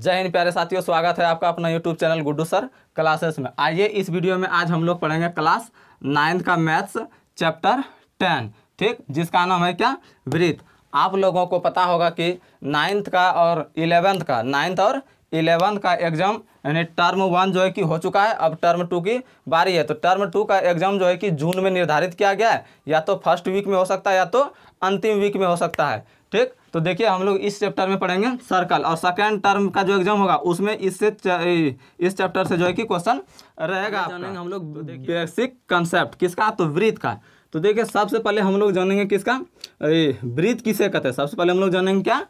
जय हिंद प्यारे साथियों स्वागत है आपका अपना YouTube channel Guddu sir classes में आइए इस वीडियो में आज हम लोग पढ़ेंगे क्लास नाइन्थ का मैथ्स चैप्टर टेन ठीक जिसका नाम है क्या वृत्त आप लोगों को पता होगा कि नाइन्थ का और इलेवेंथ का नाइन्थ और इलेवेंथ का एग्जाम यानी टर्म वन जो है कि हो चुका है अब टर्म टू की बारी है तो टर्म टू का एग्जाम जो है कि जून में निर्धारित किया गया है या तो फर्स्ट वीक में हो सकता है या तो अंतिम वीक में हो सकता है ठीक तो देखिए हम लोग इस चैप्टर में पढ़ेंगे सर्कल और सेकेंड टर्म का जो एग्जाम होगा उसमें इससे इस चैप्टर से जो है कि क्वेश्चन रहेगा हम लोग बेसिक तो तो कंसेप्ट किसका तो वृत्त का तो देखिए सबसे पहले हम लोग जानेंगे किसका वृत्त किसे कहते हैं सबसे पहले हम लोग जानेंगे क्या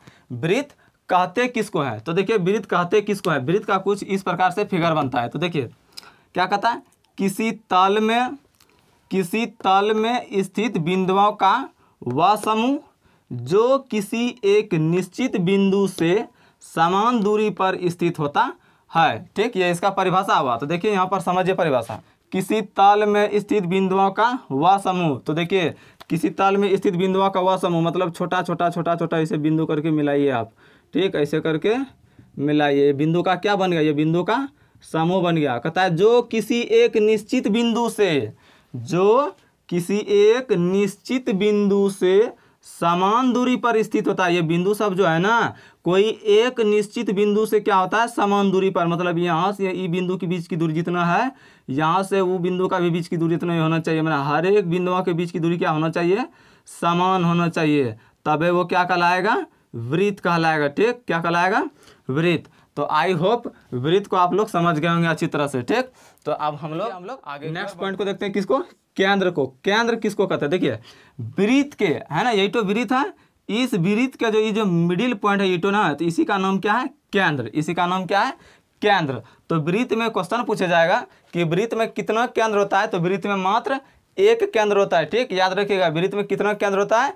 वृत्त कहते किसको है तो देखिए वृत्त कहते किसको है वृत्त का कुछ इस प्रकार से फिगर बनता है तो देखिए क्या कहता है किसी तल में किसी तल में स्थित बिंदुओं का वह समूह जो किसी एक निश्चित बिंदु से समान दूरी पर स्थित होता है ठीक ये इसका परिभाषा हुआ तो देखिए यहाँ पर समझिए परिभाषा किसी ताल में स्थित बिंदुओं का वह समूह तो देखिए किसी ताल में स्थित बिंदुओं का वह समूह मतलब छोटा छोटा छोटा छोटा ऐसे बिंदु करके मिलाइए आप ठीक ऐसे करके मिलाइए बिंदु का क्या बन गया ये बिंदु का समूह बन गया कहता है जो किसी एक निश्चित बिंदु से जो किसी एक निश्चित बिंदु से समान दूरी पर स्थित होता है ये बिंदु सब जो है ना कोई एक निश्चित बिंदु से क्या होता है समान दूरी पर मतलब यहाँ से ई बिंदु के बीच की दूरी जितना है यहाँ से वो बिंदु का भी बीच की दूरी इतना होना चाहिए मतलब हर एक बिंदुओं के बीच की दूरी क्या होना चाहिए समान होना चाहिए तबे वो क्या कहलाएगा वृत्त कहलाएगा ठीक क्या कहलाएगा वृत्त तो आई होप वृत्त को आप लोग समझ गए होंगे अच्छी तरह से ठीक तो अब हम लोग हम लोग आगे नेक्स्ट पॉइंट को देखते हैं किसको केंद्र को केंद्र किसको कहते हैं देखिए वृत्त के है ना यही तो वृत्त है इस वृत्त का जो ये जो मिडिल पॉइंट है ये तो ना तो इसी का नाम क्या है केंद्र इसी का नाम क्या है केंद्र तो वृत्त में क्वेश्चन पूछा जाएगा कि वृत्त में कितना केंद्र होता है तो वृत्त में मात्र एक केंद्र होता है ठीक याद रखिएगा वृत्त में कितना केंद्र होता है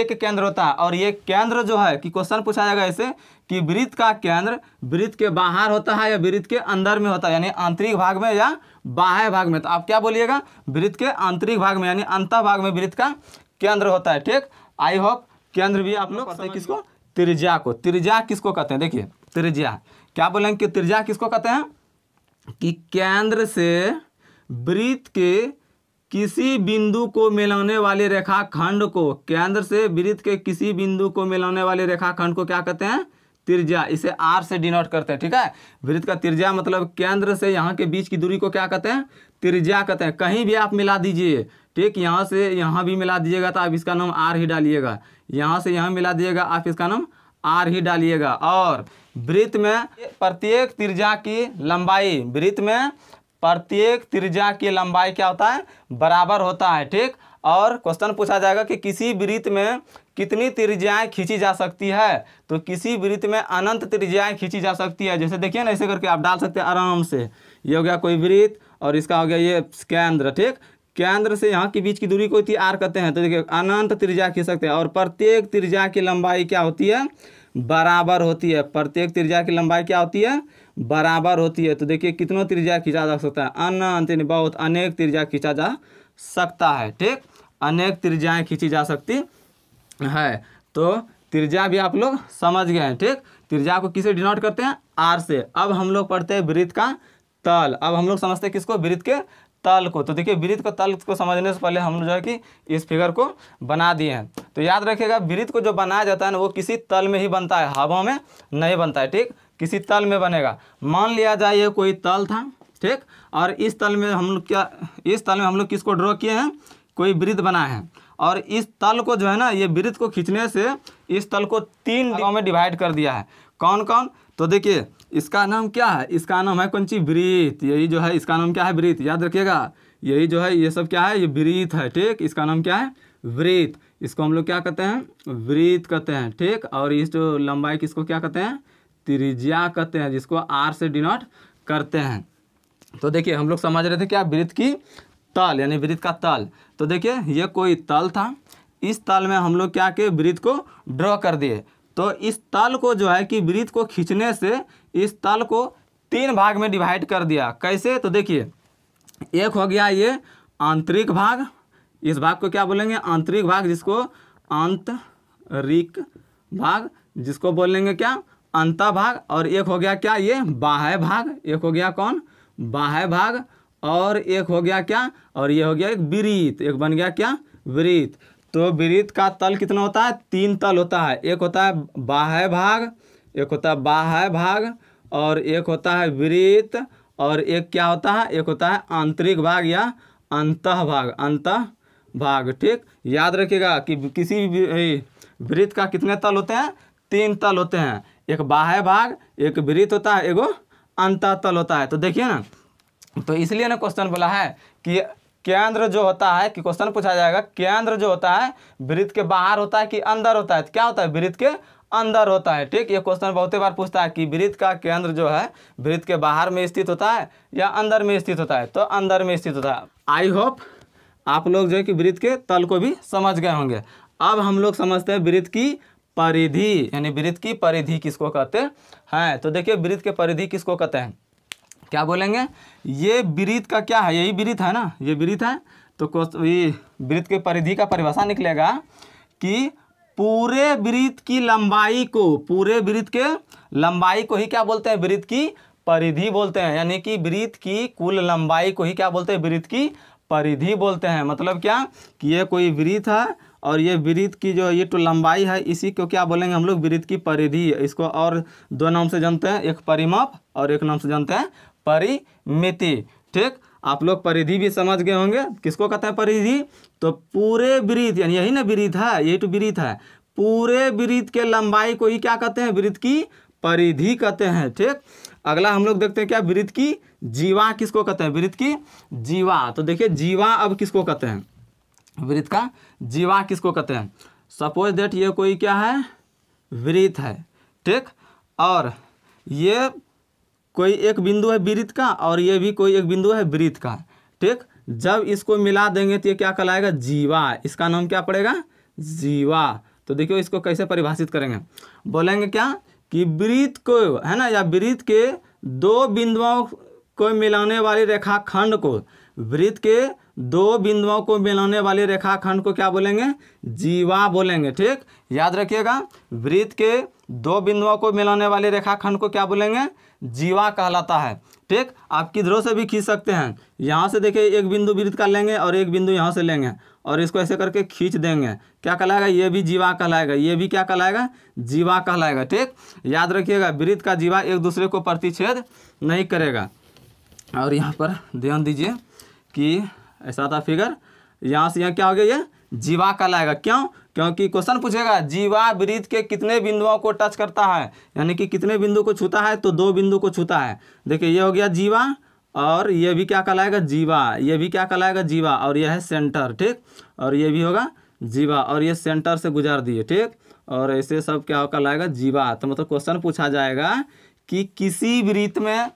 एक केंद्र होता है और ये केंद्र जो है कि क्वेश्चन पूछा जाएगा इसे कि वृत्त का केंद्र वृत्त के बाहर होता है या वृत्त के अंदर में होता है यानी आंतरिक भाग में या बाह्य भाग में तो आप क्या बोलिएगा वृत्त के आंतरिक भाग में यानी अंत भाग में वृत्त का केंद्र होता है ठीक आई होप केंद्र भी आप लोग पढ़ते किसको त्रिज्या को त्रिज्या किसको कहते हैं देखिए त्रिज्या क्या बोलेंगे कि त्रिज्या किसको कहते हैं कि केंद्र से वृत्त के किसी बिंदु को मिलाने वाले रेखाखंड को केंद्र से वृत्त के किसी बिंदु को मिलाने वाले रेखाखंड को क्या कहते हैं त्रिज्या इसे आर से डिनोट करते हैं ठीक है वृत्त का त्रिज्या मतलब केंद्र से यहाँ के बीच की दूरी को क्या कहते हैं त्रिज्या कहते हैं कहीं भी आप मिला दीजिए ठीक यहाँ से यहाँ भी मिला दीजिएगा तो आप इसका नाम आर ही डालिएगा यहाँ से यहाँ मिला दीजिएगा आप इसका नाम आर ही डालिएगा और वृत्त में प्रत्येक त्रिज्या की लंबाई वृत्त में प्रत्येक त्रिज्या की लंबाई क्या होता है बराबर होता है ठीक और क्वेश्चन पूछा जाएगा कि किसी वृत्त में कितनी त्रिज्याएं खींची जा सकती है तो किसी वृत्त में अनंत त्रिज्याएं खींची जा सकती है जैसे देखिए ना ऐसे करके आप डाल सकते हैं आराम से ये हो गया कोई वृत्त और इसका हो गया ये केंद्र ठीक केंद्र से यहाँ के बीच की दूरी को इतनी आर कहते हैं तो देखिए अनंत त्रिज्या खींच सकते हैं और प्रत्येक त्रिज्या की लंबाई क्या होती है बराबर होती है प्रत्येक त्रिज्या की लंबाई क्या होती है बराबर होती है तो देखिए कितनों त्रिज्या खींचा जा सकता है अनंत बहुत अनेक त्रिज्या खींचा जा सकता है ठीक अनेक त्रिज्याएँ खींची जा सकती है तो त्रिज्या भी आप लोग समझ गए हैं ठीक त्रिज्या को किसे डिनोट करते हैं आर से अब हम लोग पढ़ते हैं वृत्त का तल अब हम लोग समझते हैं किसको वृत्त के तल को तो देखिए वृत्त को तल को समझने से पहले हम लोग जो है कि इस फिगर को बना दिए हैं तो याद रखिएगा वृत्त को जो बनाया जाता है ना वो किसी तल में ही बनता है हवा में नहीं बनता है ठीक किसी तल में बनेगा मान लिया जाए ये कोई तल था ठीक और इस तल में हम लोग क्या इस तल में हम लोग किसको ड्रॉ किए हैं कोई वृत्त बनाए हैं और इस तल को जो है ना ये वृत्त को खींचने से इस तल को तीन दिनों में डिवाइड कर दिया है कौन कौन तो देखिए इसका नाम क्या है इसका नाम है कौन वृत्त यही जो है इसका नाम क्या है वृत्त याद रखिएगा यही जो है ये सब क्या है ये वृत्त है ठीक इसका नाम क्या है वृत्त इसको हम लोग क्या कहते हैं वृत्त कहते हैं ठीक और इस जो लंबाई किसको क्या कहते हैं त्रिज्या कहते हैं जिसको आर से डिनोट करते हैं तो देखिए हम लोग समझ रहे थे क्या वृत्त की ताल यानी वृत्त का ताल तो देखिए ये कोई ताल था इस ताल में हम लोग क्या किए वृत्त को ड्रॉ कर दिए तो इस ताल को जो है कि वृत्त को खींचने से इस ताल को तीन भाग में डिवाइड कर दिया कैसे तो देखिए एक हो गया ये आंतरिक भाग इस भाग को क्या बोलेंगे आंतरिक भाग जिसको आंतरिक भाग जिसको बोलेंगे क्या अंता भाग और एक हो गया क्या ये बाह्य भाग एक हो गया कौन बाह्य भाग और एक हो गया क्या और ये हो गया एक विरीत एक बन गया क्या विरीत तो विरीत का तल कितना होता है तीन तल होता है एक होता है बाह्य भाग एक होता है बाह्य भाग और एक होता है वृत और एक क्या होता है एक होता है आंतरिक भाग या अंत भाग अंत भाग ठीक याद रखिएगा कि किसी भी वृत्त का कितने तल होते हैं तीन तल होते हैं एक बाह्य भाग एक वृत्त होता है एगो अंत तल होता है तो देखिए ना तो इसलिए ना क्वेश्चन बोला है कि केंद्र जो होता है कि क्वेश्चन पूछा जाएगा केंद्र जो होता है वृत्त के बाहर होता है कि अंदर होता है तो क्या होता है वृत्त के अंदर होता है ठीक ये क्वेश्चन बहुत बार पूछता है कि वृत्त का केंद्र जो है वृत्त के बाहर में स्थित होता है या अंदर में स्थित होता है तो अंदर में स्थित होता है आई होप आप लोग जो है कि वृत्त के तल को भी समझ गए होंगे अब हम लोग समझते हैं वृत्त की परिधि यानी वृत्त की परिधि किसको कहते हैं तो देखिए वृत्त के परिधि किसको कहते हैं क्या बोलेंगे ये विरित का क्या है यही विरित है ना ये विरित है तो ये के परिधि का परिभाषा निकलेगा कि पूरे वृत्त की लंबाई को पूरे वृत्त के लंबाई को ही क्या बोलते हैं वृत्त की परिधि बोलते हैं यानी कि वृत्त की कुल लंबाई को ही क्या बोलते हैं वृत्त की परिधि बोलते हैं मतलब क्या कि ये कोई वृत्त है और ये वृत्त की जो ये तो लंबाई है इसी को क्या बोलेंगे हम लोग वृत्त की परिधि इसको और दो नाम से जानते हैं एक परिमाप और एक नाम से जानते हैं परिमिति ठीक आप लोग परिधि भी समझ गए होंगे किसको कहते हैं परिधि तो पूरे वृत्त यानी यही ना वृत्त है यही तो वृत्त है पूरे वृत्त के लंबाई को ही क्या कहते हैं वृत्त की परिधि कहते हैं ठीक अगला हम लोग देखते हैं क्या वृत्त की जीवा किसको कहते हैं वृत्त की जीवा तो देखिए जीवा अब किसको कहते हैं वृत्त का जीवा किसको कहते हैं सपोज देट ये कोई क्या है वृत्त है ठीक और ये कोई एक बिंदु है वृत्त का और ये भी कोई एक बिंदु है वृत्त का ठीक जब इसको मिला देंगे तो ये क्या कहलाएगा जीवा इसका नाम क्या पड़ेगा जीवा तो देखियो इसको कैसे परिभाषित करेंगे बोलेंगे क्या कि वृत्त को है ना या वृत्त के दो बिंदुओं को मिलाने वाली रेखाखंड को वृत्त के दो बिंदुओं को मिलाने वाले रेखाखंड को क्या बोलेंगे जीवा बोलेंगे ठीक याद रखिएगा वृत्त के दो बिंदुओं को मिलाने वाले रेखाखंड को क्या बोलेंगे जीवा कहलाता है ठीक आप किधरों से भी खींच सकते हैं यहाँ से देखिए एक बिंदु वृत्त का लेंगे और एक बिंदु यहाँ से लेंगे और इसको ऐसे करके खींच देंगे क्या कहलाएगा ये भी जीवा कहलाएगा ये भी क्या कहलाएगा जीवा कहलाएगा ठीक याद रखिएगा वृत्त का जीवा एक दूसरे को प्रतिच्छेद नहीं करेगा और यहाँ पर ध्यान दीजिए कि ऐसा था फिगर यहाँ से यहाँ क्या हो गया ये जीवा कहलाएगा क्यों क्योंकि क्वेश्चन पूछेगा जीवा वृत्त के कितने बिंदुओं को टच करता है यानी कि कितने बिंदु को छूता है तो दो बिंदु को छूता है देखिए ये हो गया जीवा और ये भी क्या कहलाएगा जीवा ये भी क्या कहलाएगा जीवा और यह है सेंटर ठीक और ये भी होगा जीवा और ये सेंटर से गुजार दिए ठीक और ऐसे सब क्या कहलाएगा जीवा तो मतलब क्वेश्चन पूछा जाएगा कि किसी वृत्त में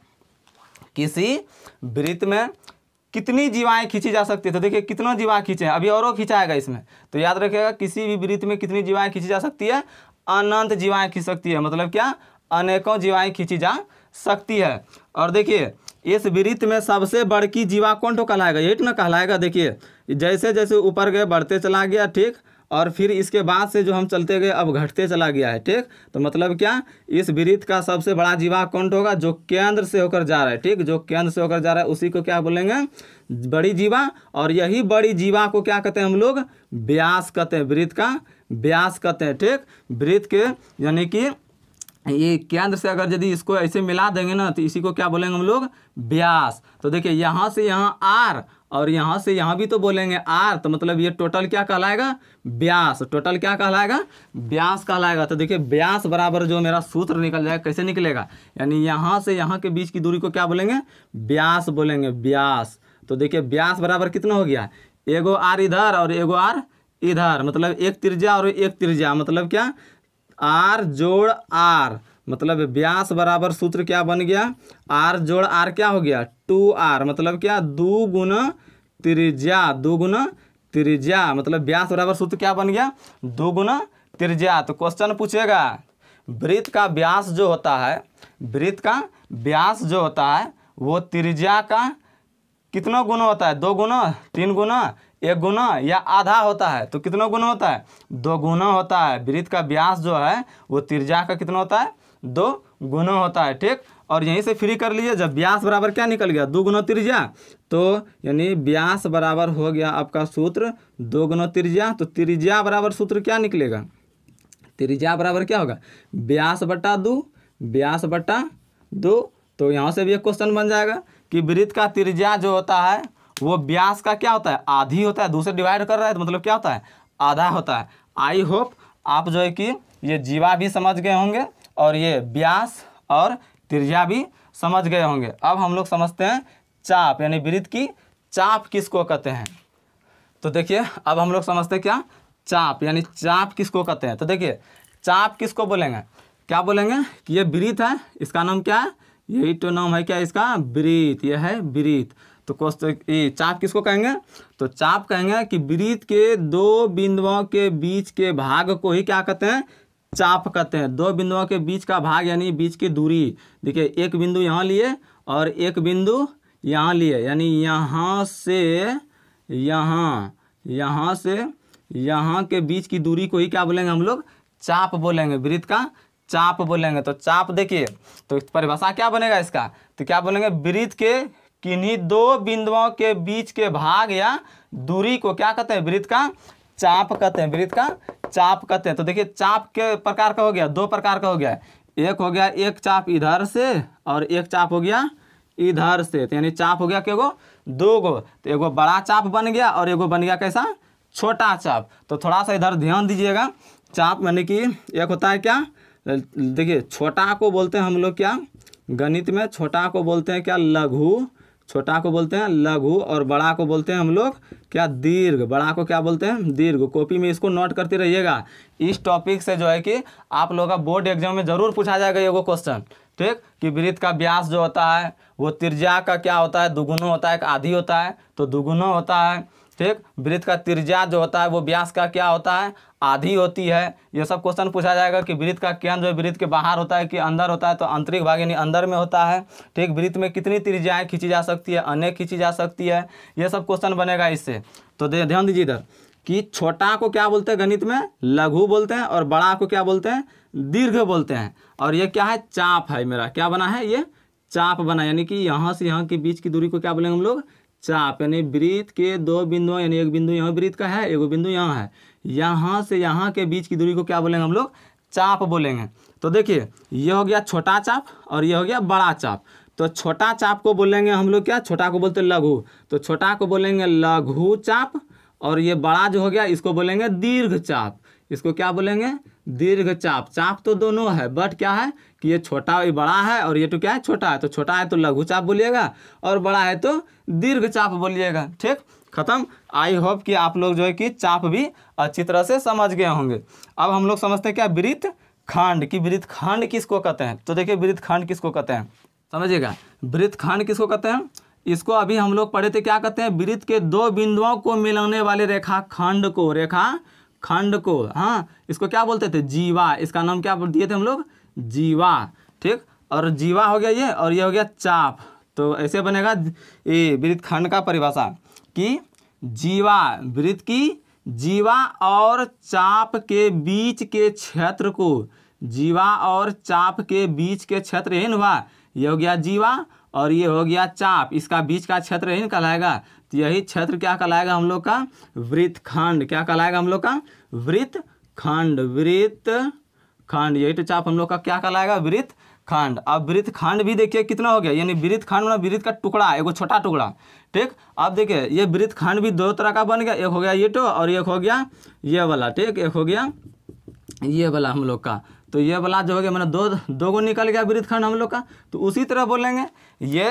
किसी वृत्त में कितनी जीवाएं खींची जा सकती है तो देखिए कितना जीवाएं खींचे हैं अभी और खींचाएगा इसमें तो याद रखिएगा किसी भी वृत्त में कितनी जीवाएं खींची जा सकती है अनंत जीवाएं खींच सकती है मतलब क्या अनेकों जीवाएं खींची जा सकती है और देखिए इस वृत्त में सबसे बड़की जीवा कौन तो कहलाएगा यही ना कहलाएगा देखिए जैसे जैसे ऊपर गए बढ़ते चला गया ठीक और फिर इसके बाद से जो हम चलते गए अब घटते चला गया है ठीक तो मतलब क्या इस वृत्त का सबसे बड़ा जीवा कौन होगा जो केंद्र से होकर जा रहा है ठीक जो केंद्र से होकर जा रहा है उसी को क्या बोलेंगे बड़ी जीवा और यही बड़ी जीवा को क्या कहते हैं हम लोग व्यास कहते हैं वृत्त का व्यास कहते हैं ठीक वृत्त के यानी कि ये केंद्र से अगर यदि इसको ऐसे मिला देंगे ना तो इसी को क्या बोलेंगे हम लोग व्यास तो देखिए यहाँ से यहाँ आर और यहाँ से यहाँ भी तो बोलेंगे आर तो मतलब ये टोटल क्या कहलाएगा ब्यास टोटल क्या कहलाएगा ब्यास कहलाएगा तो देखिए ब्यास बराबर जो मेरा सूत्र निकल जाएगा कैसे निकलेगा यानी यहाँ से यहाँ के बीच की दूरी को क्या बोलेंगे ब्यास बोलेंगे ब्यास तो देखिए ब्यास बराबर कितना हो गया एगो आर इधर और एगो आर इधर मतलब एक त्रिज्या और एक त्रिज्या मतलब क्या आर जोड़ आर मतलब व्यास बराबर सूत्र क्या बन गया आर जोड़ आर क्या हो गया टू आर मतलब क्या दो गुण त्रिज्या दो गुण त्रिज्या मतलब व्यास बराबर सूत्र क्या बन गया दो गुण त्रिज्या तो क्वेश्चन पूछेगा वृत्त का व्यास जो होता है वृत्त का व्यास जो होता है वो त्रिज्या का कितना गुना होता है दो गुना तीन गुना एक गुना या आधा होता है तो कितना गुना होता है दो गुना होता है वृत्त का व्यास जो है वो त्रिज्या का कितना होता है दो गुना होता है ठीक और यहीं से फ्री कर लीजिए जब ब्यास बराबर क्या निकल गया दो गुना त्रिज्या तो यानी ब्यास बराबर हो गया आपका सूत्र दो गुना त्रिज्या तो त्रिज्या बराबर सूत्र क्या निकलेगा त्रिज्या बराबर क्या होगा ब्यास बटा दो ब्यास बटा दो तो यहाँ से भी एक क्वेश्चन बन जाएगा कि वृत्त का त्रिज्या जो होता है वो ब्यास का क्या होता है आधी होता है दूसरे डिवाइड कर रहा है तो मतलब क्या होता है आधा होता है आई होप आप जो है कि ये जीवा भी समझ गए होंगे और ये व्यास और त्रिज्या भी समझ गए होंगे अब हम लोग समझते हैं चाप यानी वृत्त की चाप किसको कहते हैं तो देखिए अब हम लोग समझते हैं क्या चाप यानी चाप किसको कहते हैं तो देखिए चाप किसको बोलेंगे क्या बोलेंगे कि ये वृत्त है इसका नाम क्या है यही तो नाम है क्या इसका वृत्त यह है वृत्त तो क्वेश्चन ये चाप किसको कहेंगे तो चाप कहेंगे कि वृत्त के दो बिंदुओं के बीच के भाग को ही क्या कहते हैं चाप कहते हैं दो बिंदुओं के बीच का भाग यानी बीच की दूरी देखिए एक बिंदु यहाँ लिए और एक बिंदु यहाँ लिए यानी यहाँ से यहाँ यहाँ से यहाँ के बीच की दूरी को ही क्या बोलेंगे हम लोग चाप बोलेंगे वृत्त का चाप बोलेंगे तो चाप देखिए तो परिभाषा क्या बनेगा इसका तो क्या बोलेंगे वृत्त के किन्हीं दो बिंदुओं के बीच के भाग या दूरी को क्या कहते हैं वृत्त का चाप कहते हैं वृत्त का चाप कहते हैं तो देखिए चाप के प्रकार का हो गया दो प्रकार का हो गया एक हो गया एक चाप इधर से और एक चाप हो गया इधर से तो यानी चाप हो गया केगो दो गो तो एगो बड़ा चाप बन गया और एगो बन गया कैसा छोटा चाप तो थोड़ा सा इधर ध्यान दीजिएगा चाप यानी कि एक होता है क्या देखिए छोटा को बोलते हैं हम लोग क्या गणित में छोटा को बोलते हैं क्या लघु छोटा को बोलते हैं लघु और बड़ा को बोलते हैं हम लोग क्या दीर्घ बड़ा को क्या बोलते हैं दीर्घ कॉपी में इसको नोट करते रहिएगा इस टॉपिक से जो है कि आप लोगों का बोर्ड एग्जाम में ज़रूर पूछा जाएगा ये क्वेश्चन ठीक कि वृत्त का व्यास जो होता है वो त्रिज्या का क्या होता है दुगुना होता है एक आधी होता है तो दुगुना होता है ठीक वृत्त का त्रिज्या जो होता है वो व्यास का क्या होता है आधी होती है ये सब क्वेश्चन पूछा जाएगा कि वृत्त का केंद्र जो वृत्त के बाहर होता है कि अंदर होता है तो आंतरिक भाग यानी अंदर में होता है ठीक वृत्त में कितनी त्रिज्याएं खींची जा सकती है अनेक खींची जा सकती है ये सब क्वेश्चन बनेगा इससे तो ध्यान दीजिए इधर कि छोटा को क्या बोलते हैं गणित में लघु बोलते हैं और बड़ा को क्या बोलते हैं दीर्घ बोलते हैं और ये क्या है चाप है मेरा क्या बना है ये चाप बना यानी कि यहाँ से यहाँ के बीच की दूरी को क्या बोलेंगे हम लोग चाप यानी वृत्त के दो बिंदुओं यानी एक बिंदु यहाँ वृत्त का है एगो बिंदु यहाँ है यहाँ से यहाँ के बीच की दूरी को क्या बोलेंगे हम लोग चाप बोलेंगे तो देखिए यह हो गया छोटा चाप और यह हो गया बड़ा चाप तो छोटा चाप को बोलेंगे हम लोग क्या छोटा को बोलते लघु तो छोटा को बोलेंगे लघु चाप और ये बड़ा जो हो गया इसको बोलेंगे दीर्घ चाप इसको क्या बोलेंगे दीर्घ चाप चाप तो दोनों है बट क्या है कि ये छोटा ये बड़ा है और ये तो क्या है छोटा है तो छोटा है तो लघु चाप बोलिएगा और बड़ा है तो दीर्घ चाप बोलिएगा ठीक खत्म आई होप कि आप लोग जो है कि चाप भी अच्छी तरह से समझ गए होंगे अब हम लोग समझते हैं क्या वृत्त खंड कि वृत्त खंड किसको कहते हैं तो देखिए वृत्त खंड किसको कहते हैं समझिएगा वृत्त खंड किसको कहते हैं इसको अभी हम लोग पढ़े थे क्या कहते हैं वृत्त के दो बिंदुओं को मिलाने वाले रेखा खंड को रेखा खंड को हाँ इसको क्या बोलते थे जीवा इसका नाम क्या दिए थे हम लोग जीवा ठीक और जीवा हो गया ये और ये हो गया चाप तो ऐसे बनेगा ये वृत्त खंड का परिभाषा कि जीवा वृत्त की जीवा और चाप के बीच के क्षेत्र को जीवा और चाप के बीच के क्षेत्र यही हुआ ये हो गया जीवा और ये हो गया चाप इसका बीच का क्षेत्र यही कहलाएगा तो यही क्षेत्र क्या कहलाएगा हम लोग का खंड क्या कहलाएगा हम लोग का खंड वृत्त खंड यही तो चाप हम लोग का क्या कहलाएगा वृत्त खंड अब वृत्त खंड भी देखिए कितना हो गया यानी वृत्त खंड मतलब वृत्त का टुकड़ा एगो छोटा टुकड़ा ठीक अब देखिए ये वृत्त खंड भी दो तरह का बन गया एक हो गया ये तो और एक हो गया ये वाला ठीक एक हो गया ये वाला हम लोग का तो ये वाला जो हो गया मैंने दो दो गो निकल गया वृत्त खंड हम लोग का तो उसी तरह बोलेंगे ये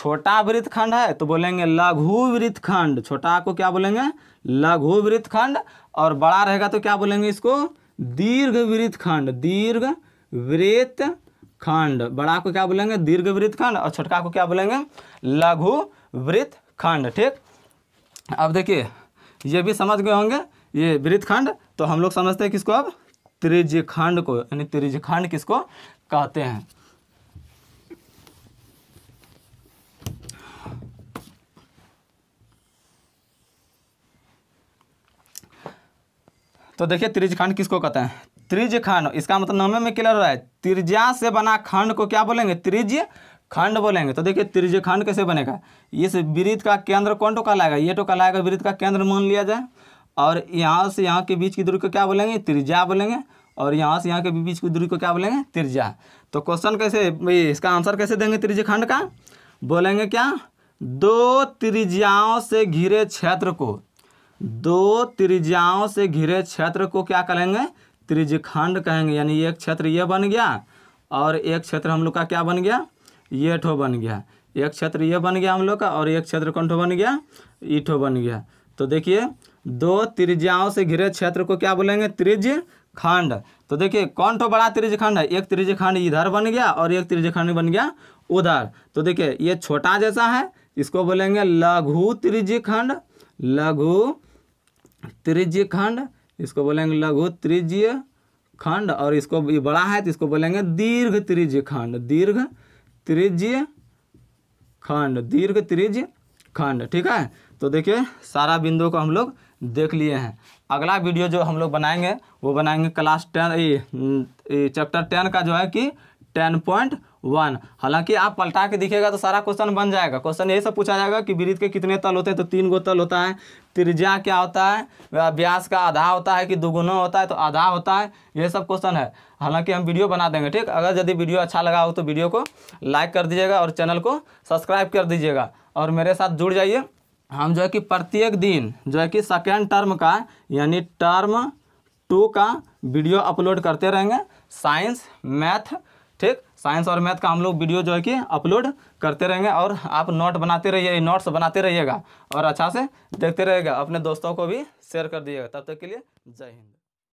छोटा वृत्त खंड है तो बोलेंगे लघु वृत्त खंड छोटा को क्या बोलेंगे लघु वृत्त खंड और बड़ा रहेगा तो क्या बोलेंगे इसको दीर्घ वृत्त खंड दीर्घ वृत्त खंड बड़ा को क्या बोलेंगे दीर्घ वृत्त खंड और छोटका को क्या बोलेंगे लघु वृत्त खंड ठीक अब देखिए ये भी समझ गए होंगे ये वृत्त खंड तो हम लोग समझते हैं किसको अब त्रिज्य खंड को यानी त्रिज्य खंड किसको कहते हैं तो देखिए त्रिज खंड किसको कहते हैं त्रिज खंड इसका मतलब नामे में क्लियर रहा है त्रिज्या से बना खंड को क्या बोलेंगे त्रिज खंड बोलेंगे तो देखिए त्रिज खंड कैसे बनेगा इस वृत का केंद्र कौन टोका लाएगा ये टोका लाएगा वृत का केंद्र मान लिया जाए और यहाँ से यहाँ के बीच की दूरी को क्या बोलेंगे त्रिज्या बोलेंगे और यहाँ से यहाँ के बीच की दूरी को क्या बोलेंगे त्रिज्या तो क्वेश्चन कैसे इसका आंसर कैसे देंगे त्रिज खंड का बोलेंगे क्या दो त्रिज्याओं से घिरे क्षेत्र को दो त्रिज्याओं से घिरे क्षेत्र को क्या कहेंगे त्रिजखंड कहेंगे यानी एक क्षेत्र ये बन गया और एक क्षेत्र हम लोग का क्या बन गया ये ठो बन गया एक क्षेत्र ये बन गया हम लोग का और एक क्षेत्र कौन ठो बन गया ईठो बन गया तो देखिए दो त्रिज्याओं से घिरे क्षेत्र को क्या बोलेंगे त्रिज खंड तो देखिए कौन ठो बड़ा त्रिजखंड है एक त्रिजखंड इधर बन गया और एक त्रिजखंड बन गया उधर तो देखिए ये छोटा जैसा है इसको बोलेंगे लघु त्रिजखंड लघु त्रिज्य खंड इसको बोलेंगे लघु त्रिज्य खंड और इसको ये बड़ा है तो इसको बोलेंगे दीर्घ त्रिज्य खंड दीर्घ त्रिज्य खंड दीर्घ त्रिज्य खंड ठीक है तो देखिए सारा बिंदु को हम लोग देख लिए हैं अगला वीडियो जो हम लोग बनाएंगे वो बनाएंगे क्लास टेन ये चैप्टर टेन का जो है कि टेन पॉइंट वन हालांकि आप पलटा के दिखेगा तो सारा क्वेश्चन बन जाएगा क्वेश्चन यही सब पूछा जाएगा कि वृत्त के कितने तल होते हैं तो तीन गो तल होता है त्रिज्या क्या होता है व्यास का आधा होता है कि दुगुना होता है तो आधा होता है ये सब क्वेश्चन है हालांकि हम वीडियो बना देंगे ठीक अगर यदि वीडियो अच्छा लगा हो तो वीडियो को लाइक कर दीजिएगा और चैनल को सब्सक्राइब कर दीजिएगा और मेरे साथ जुड़ जाइए हम जो है कि प्रत्येक दिन जो है कि सेकेंड टर्म का यानी टर्म टू का वीडियो अपलोड करते रहेंगे साइंस मैथ ठीक साइंस और मैथ का हम लोग वीडियो जो है कि अपलोड करते रहेंगे और आप नोट बनाते रहिए नोट्स बनाते रहिएगा और अच्छा से देखते रहेगा अपने दोस्तों को भी शेयर कर दिएगा तब तक के लिए जय हिंद